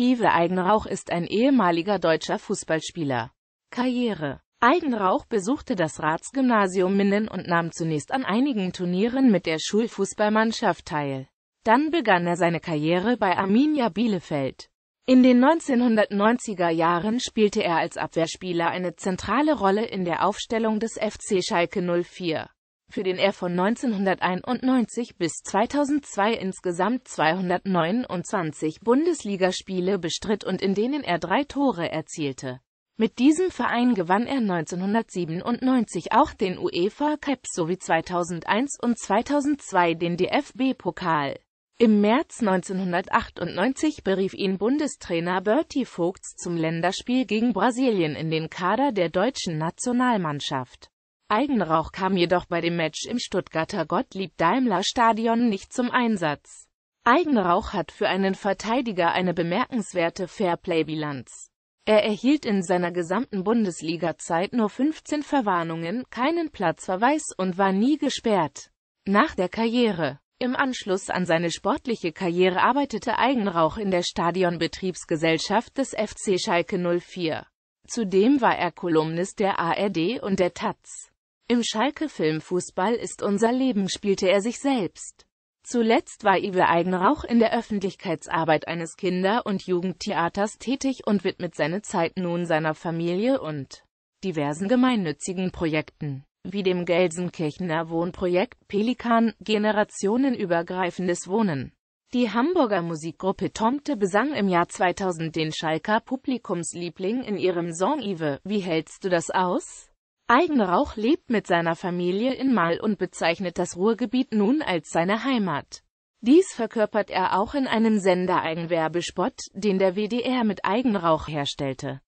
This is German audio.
Iwe Eigenrauch ist ein ehemaliger deutscher Fußballspieler. Karriere Eigenrauch besuchte das Ratsgymnasium Minden und nahm zunächst an einigen Turnieren mit der Schulfußballmannschaft teil. Dann begann er seine Karriere bei Arminia Bielefeld. In den 1990er Jahren spielte er als Abwehrspieler eine zentrale Rolle in der Aufstellung des FC Schalke 04 für den er von 1991 bis 2002 insgesamt 229 Bundesligaspiele bestritt und in denen er drei Tore erzielte. Mit diesem Verein gewann er 1997 auch den UEFA Cup sowie 2001 und 2002 den DFB-Pokal. Im März 1998 berief ihn Bundestrainer Bertie Vogts zum Länderspiel gegen Brasilien in den Kader der deutschen Nationalmannschaft. Eigenrauch kam jedoch bei dem Match im Stuttgarter Gottlieb-Daimler-Stadion nicht zum Einsatz. Eigenrauch hat für einen Verteidiger eine bemerkenswerte Fairplay-Bilanz. Er erhielt in seiner gesamten Bundesliga-Zeit nur 15 Verwarnungen, keinen Platzverweis und war nie gesperrt. Nach der Karriere im Anschluss an seine sportliche Karriere arbeitete Eigenrauch in der Stadionbetriebsgesellschaft des FC Schalke 04. Zudem war er Kolumnist der ARD und der Taz. Im Schalke-Film Fußball ist unser Leben spielte er sich selbst. Zuletzt war Ive Eigenrauch in der Öffentlichkeitsarbeit eines Kinder- und Jugendtheaters tätig und widmet seine Zeit nun seiner Familie und diversen gemeinnützigen Projekten, wie dem Gelsenkirchener Wohnprojekt Pelikan, generationenübergreifendes Wohnen. Die Hamburger Musikgruppe Tomte besang im Jahr 2000 den Schalker Publikumsliebling in ihrem Song Ive, wie hältst du das aus? Eigenrauch lebt mit seiner Familie in Mal und bezeichnet das Ruhrgebiet nun als seine Heimat. Dies verkörpert er auch in einem Sendereigenwerbespot, den der WDR mit Eigenrauch herstellte.